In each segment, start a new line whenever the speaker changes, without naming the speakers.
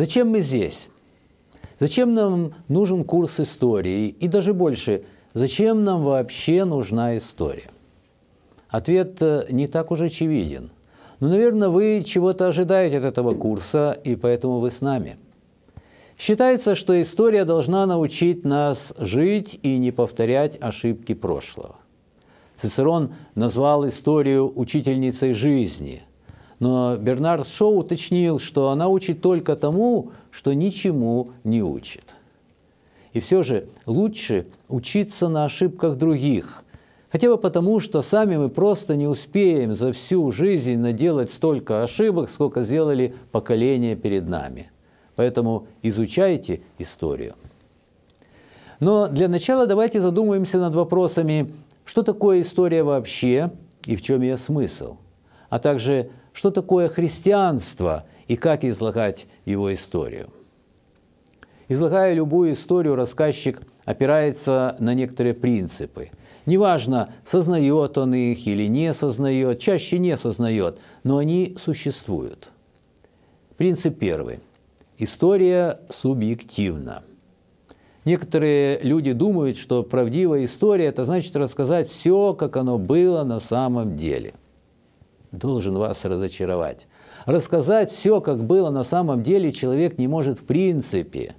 Зачем мы здесь? Зачем нам нужен курс истории? И даже больше, зачем нам вообще нужна история? Ответ э, не так уж очевиден. Но, ну, наверное, вы чего-то ожидаете от этого курса, и поэтому вы с нами. Считается, что история должна научить нас жить и не повторять ошибки прошлого. Цицерон назвал историю учительницей жизни – но Бернард Шоу уточнил, что она учит только тому, что ничему не учит. И все же лучше учиться на ошибках других, хотя бы потому, что сами мы просто не успеем за всю жизнь наделать столько ошибок, сколько сделали поколения перед нами. Поэтому изучайте историю. Но для начала давайте задумаемся над вопросами, что такое история вообще и в чем ее смысл, а также что такое христианство и как излагать его историю. Излагая любую историю, рассказчик опирается на некоторые принципы. Неважно, сознает он их или не сознает, чаще не сознает, но они существуют. Принцип первый. История субъективна. Некоторые люди думают, что правдивая история – это значит рассказать все, как оно было на самом деле должен вас разочаровать. Рассказать все, как было на самом деле, человек не может в принципе.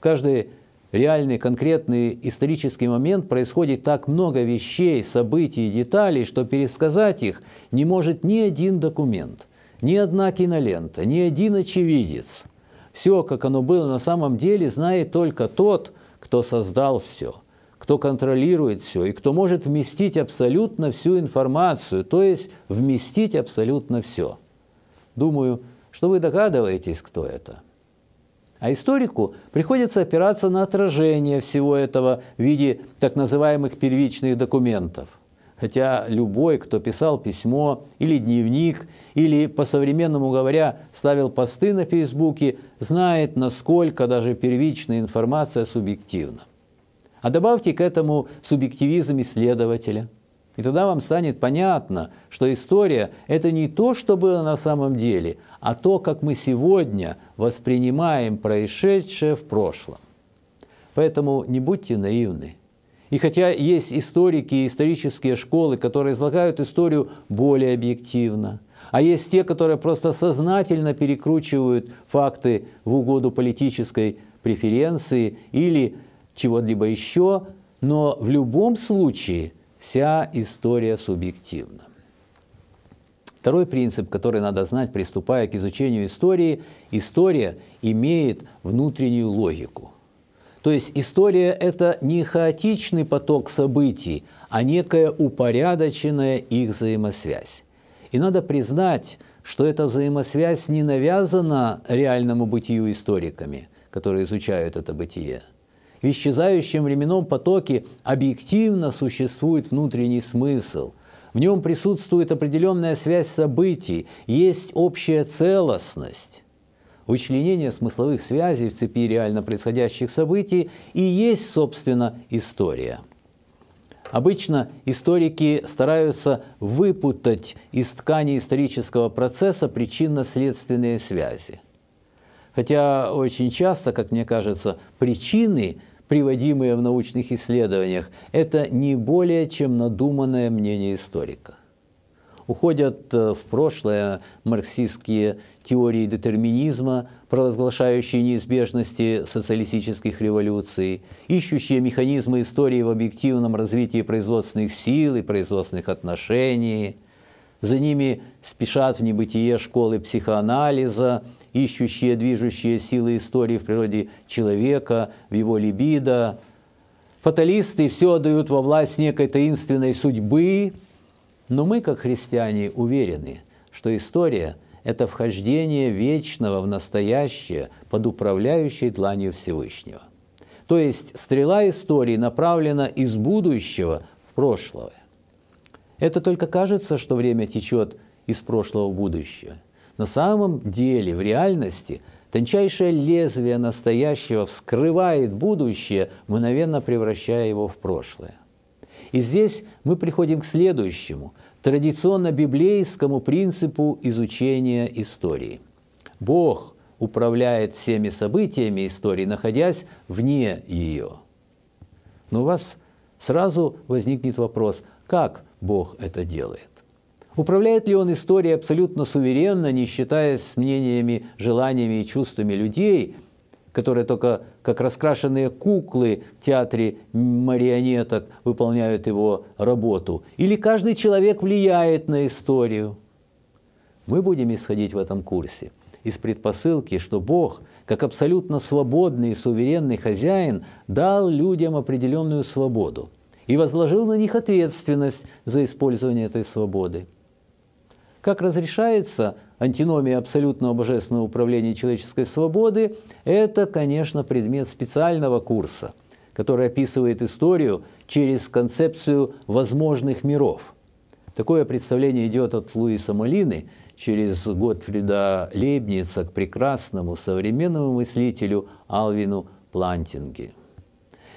Каждый реальный, конкретный исторический момент происходит так много вещей, событий деталей, что пересказать их не может ни один документ, ни одна кинолента, ни один очевидец. Все, как оно было на самом деле, знает только тот, кто создал все – кто контролирует все и кто может вместить абсолютно всю информацию, то есть вместить абсолютно все. Думаю, что вы догадываетесь, кто это. А историку приходится опираться на отражение всего этого в виде так называемых первичных документов. Хотя любой, кто писал письмо или дневник, или, по-современному говоря, ставил посты на Фейсбуке, знает, насколько даже первичная информация субъективна. А добавьте к этому субъективизм исследователя. И тогда вам станет понятно, что история – это не то, что было на самом деле, а то, как мы сегодня воспринимаем происшедшее в прошлом. Поэтому не будьте наивны. И хотя есть историки и исторические школы, которые излагают историю более объективно, а есть те, которые просто сознательно перекручивают факты в угоду политической преференции или чего-либо еще, но в любом случае вся история субъективна. Второй принцип, который надо знать, приступая к изучению истории, история имеет внутреннюю логику. То есть история – это не хаотичный поток событий, а некая упорядоченная их взаимосвязь. И надо признать, что эта взаимосвязь не навязана реальному бытию историками, которые изучают это бытие – в исчезающем временном потоке объективно существует внутренний смысл. В нем присутствует определенная связь событий, есть общая целостность. Вычленение смысловых связей в цепи реально происходящих событий и есть, собственно, история. Обычно историки стараются выпутать из ткани исторического процесса причинно-следственные связи. Хотя очень часто, как мне кажется, причины приводимые в научных исследованиях, это не более чем надуманное мнение историка. Уходят э, в прошлое марксистские теории детерминизма, провозглашающие неизбежности социалистических революций, ищущие механизмы истории в объективном развитии производственных сил и производственных отношений. За ними спешат в небытие школы психоанализа, ищущие движущие силы истории в природе человека, в его либидо. Фаталисты все отдают во власть некой таинственной судьбы, но мы, как христиане, уверены, что история – это вхождение вечного в настоящее под управляющей дланью Всевышнего. То есть стрела истории направлена из будущего в прошлое. Это только кажется, что время течет из прошлого в будущее – на самом деле, в реальности, тончайшее лезвие настоящего вскрывает будущее, мгновенно превращая его в прошлое. И здесь мы приходим к следующему, традиционно библейскому принципу изучения истории. Бог управляет всеми событиями истории, находясь вне ее. Но у вас сразу возникнет вопрос, как Бог это делает? Управляет ли он историей абсолютно суверенно, не считаясь мнениями, желаниями и чувствами людей, которые только как раскрашенные куклы в театре марионеток выполняют его работу? Или каждый человек влияет на историю? Мы будем исходить в этом курсе из предпосылки, что Бог, как абсолютно свободный и суверенный хозяин, дал людям определенную свободу и возложил на них ответственность за использование этой свободы. Как разрешается антиномия абсолютного божественного управления человеческой свободы, это, конечно, предмет специального курса, который описывает историю через концепцию возможных миров. Такое представление идет от Луиса Малины через Готфрида Лейбница к прекрасному современному мыслителю Алвину Плантинге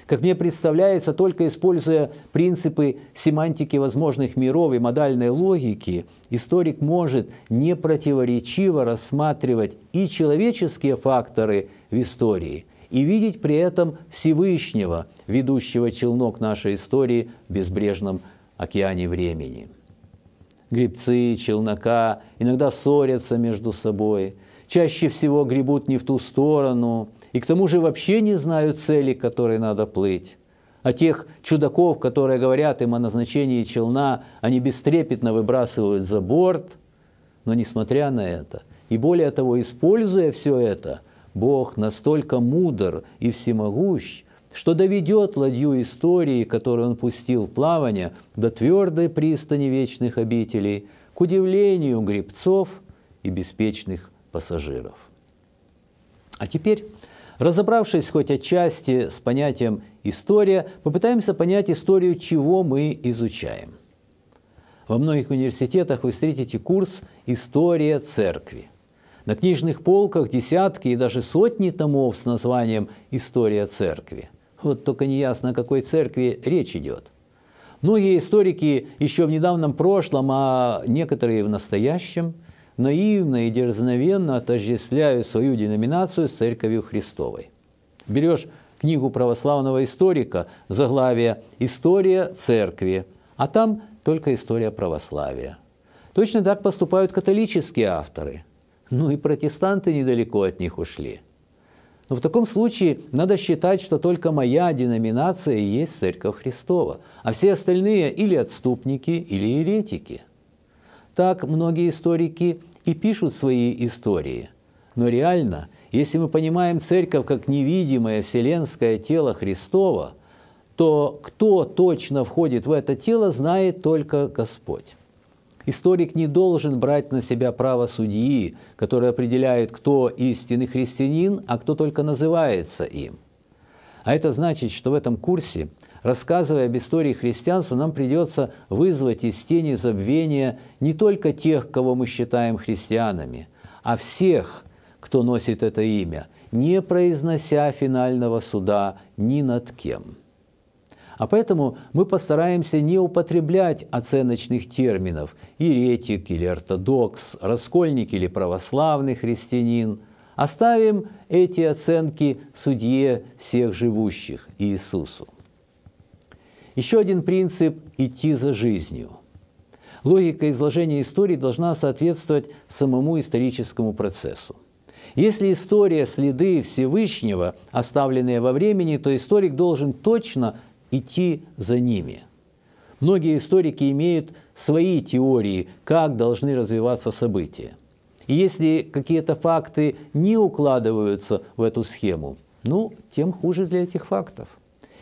как мне представляется, только используя принципы семантики возможных миров и модальной логики, историк может непротиворечиво рассматривать и человеческие факторы в истории, и видеть при этом Всевышнего, ведущего челнок нашей истории в безбрежном океане времени. Гребцы челнока иногда ссорятся между собой, чаще всего гребут не в ту сторону – и к тому же вообще не знают цели, к которой надо плыть. А тех чудаков, которые говорят им о назначении челна, они бестрепетно выбрасывают за борт. Но несмотря на это, и более того, используя все это, Бог настолько мудр и всемогущ, что доведет ладью истории, которую он пустил в плавание, до твердой пристани вечных обителей, к удивлению гребцов и беспечных пассажиров. А теперь Разобравшись хоть отчасти с понятием «история», попытаемся понять историю, чего мы изучаем. Во многих университетах вы встретите курс «История церкви». На книжных полках десятки и даже сотни томов с названием «История церкви». Вот только неясно, о какой церкви речь идет. Многие историки еще в недавнем прошлом, а некоторые в настоящем – наивно и дерзновенно отождествляют свою деноминацию с Церковью Христовой. Берешь книгу православного историка, заглавие «История Церкви», а там только история православия. Точно так поступают католические авторы. Ну и протестанты недалеко от них ушли. Но в таком случае надо считать, что только моя деноминация и есть Церковь Христова, а все остальные или отступники, или еретики. Так многие историки и пишут свои истории. Но реально, если мы понимаем церковь как невидимое вселенское тело Христова, то кто точно входит в это тело, знает только Господь. Историк не должен брать на себя право судьи, который определяет, кто истинный христианин, а кто только называется им. А это значит, что в этом курсе Рассказывая об истории христианства, нам придется вызвать из тени забвения не только тех, кого мы считаем христианами, а всех, кто носит это имя, не произнося финального суда ни над кем. А поэтому мы постараемся не употреблять оценочных терминов «еретик» или «ортодокс», «раскольник» или «православный христианин», Оставим эти оценки судье всех живущих Иисусу. Еще один принцип – идти за жизнью. Логика изложения истории должна соответствовать самому историческому процессу. Если история – следы Всевышнего, оставленные во времени, то историк должен точно идти за ними. Многие историки имеют свои теории, как должны развиваться события. И если какие-то факты не укладываются в эту схему, ну, тем хуже для этих фактов.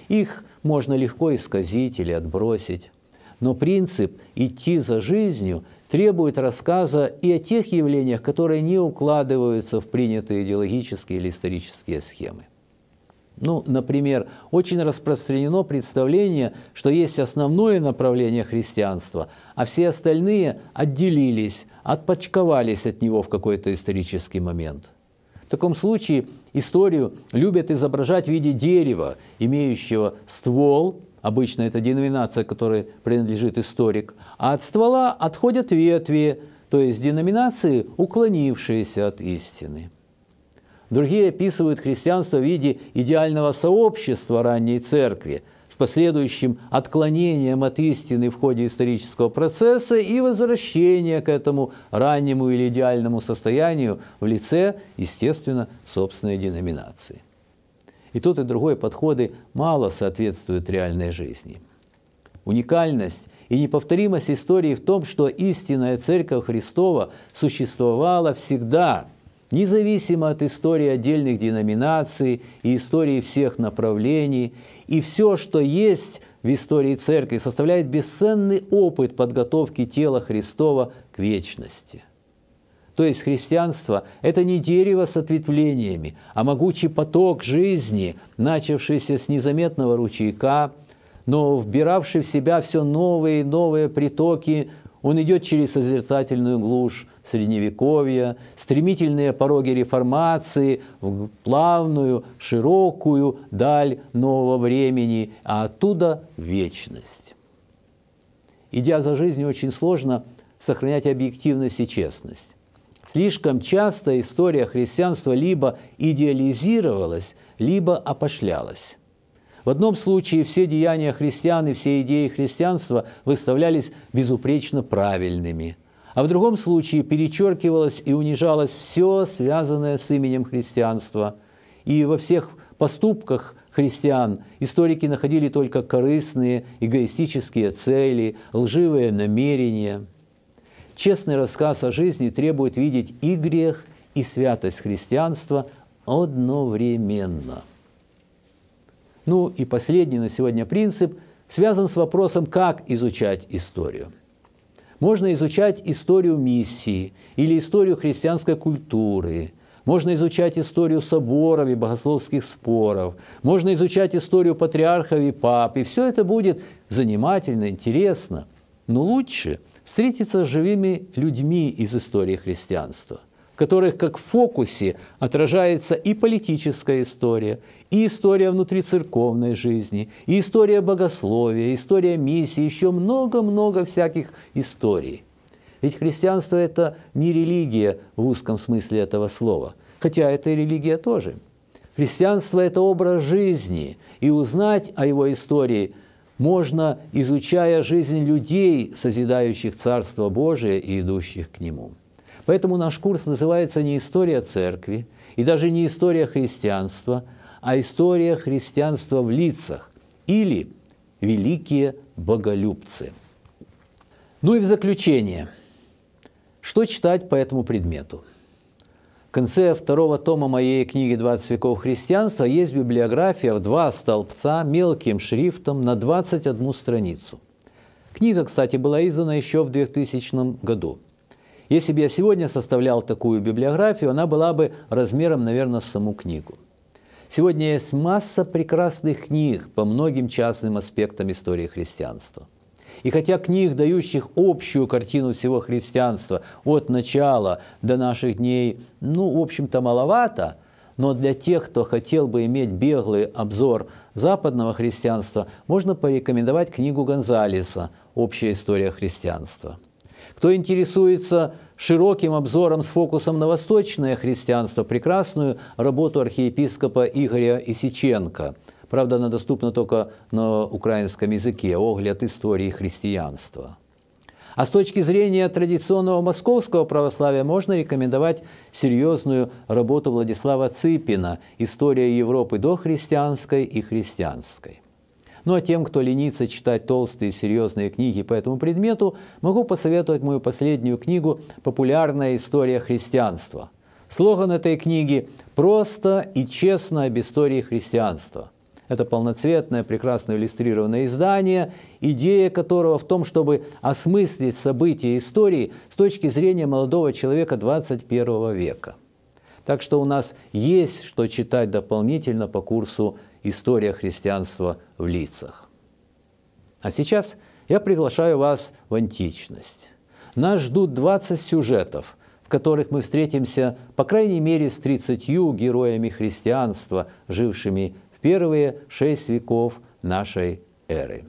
Их можно легко исказить или отбросить. Но принцип «идти за жизнью» требует рассказа и о тех явлениях, которые не укладываются в принятые идеологические или исторические схемы. Ну, например, очень распространено представление, что есть основное направление христианства, а все остальные отделились, отпочковались от него в какой-то исторический момент. В таком случае Историю любят изображать в виде дерева, имеющего ствол, обычно это деноминация, которой принадлежит историк, а от ствола отходят ветви, то есть деноминации, уклонившиеся от истины. Другие описывают христианство в виде идеального сообщества ранней церкви – с последующим отклонением от истины в ходе исторического процесса и возвращение к этому раннему или идеальному состоянию в лице, естественно, собственной деноминации. И тут и другой подходы мало соответствуют реальной жизни. Уникальность и неповторимость истории в том, что истинная Церковь Христова существовала всегда – независимо от истории отдельных деноминаций и истории всех направлений. И все, что есть в истории Церкви, составляет бесценный опыт подготовки тела Христова к вечности. То есть христианство – это не дерево с ответвлениями, а могучий поток жизни, начавшийся с незаметного ручейка, но вбиравший в себя все новые и новые притоки он идет через созерцательную глушь Средневековья, стремительные пороги реформации, в плавную, широкую даль нового времени, а оттуда – вечность. Идя за жизнью, очень сложно сохранять объективность и честность. Слишком часто история христианства либо идеализировалась, либо опошлялась. В одном случае все деяния христиан и все идеи христианства выставлялись безупречно правильными, а в другом случае перечеркивалось и унижалось все, связанное с именем христианства. И во всех поступках христиан историки находили только корыстные, эгоистические цели, лживые намерения. Честный рассказ о жизни требует видеть и грех, и святость христианства одновременно – ну и последний на сегодня принцип связан с вопросом, как изучать историю. Можно изучать историю миссии или историю христианской культуры, можно изучать историю соборов и богословских споров, можно изучать историю патриархов и пап, и все это будет занимательно, интересно. Но лучше встретиться с живыми людьми из истории христианства – в которых как в фокусе отражается и политическая история, и история внутрицерковной жизни, и история богословия, история миссии, еще много-много всяких историй. Ведь христианство – это не религия в узком смысле этого слова, хотя это и религия тоже. Христианство – это образ жизни, и узнать о его истории можно, изучая жизнь людей, созидающих Царство Божие и идущих к нему. Поэтому наш курс называется не «История церкви» и даже не «История христианства», а «История христианства в лицах» или «Великие боголюбцы». Ну и в заключение. Что читать по этому предмету? В конце второго тома моей книги «20 веков христианства» есть библиография в два столбца мелким шрифтом на 21 страницу. Книга, кстати, была издана еще в 2000 году – если бы я сегодня составлял такую библиографию, она была бы размером, наверное, с саму книгу. Сегодня есть масса прекрасных книг по многим частным аспектам истории христианства. И хотя книг, дающих общую картину всего христианства от начала до наших дней, ну, в общем-то, маловато, но для тех, кто хотел бы иметь беглый обзор западного христианства, можно порекомендовать книгу Гонзалеса «Общая история христианства». Кто интересуется широким обзором с фокусом на восточное христианство, прекрасную работу архиепископа Игоря Исиченко. Правда, она доступна только на украинском языке «Огляд истории христианства». А с точки зрения традиционного московского православия можно рекомендовать серьезную работу Владислава Ципина «История Европы до христианской и христианской». Ну а тем, кто ленится читать толстые серьезные книги по этому предмету, могу посоветовать мою последнюю книгу «Популярная история христианства». Слоган этой книги «Просто и честно об истории христианства». Это полноцветное, прекрасно иллюстрированное издание, идея которого в том, чтобы осмыслить события истории с точки зрения молодого человека 21 века. Так что у нас есть что читать дополнительно по курсу история христианства в лицах. А сейчас я приглашаю вас в античность. Нас ждут 20 сюжетов, в которых мы встретимся, по крайней мере, с 30 героями христианства, жившими в первые шесть веков нашей эры.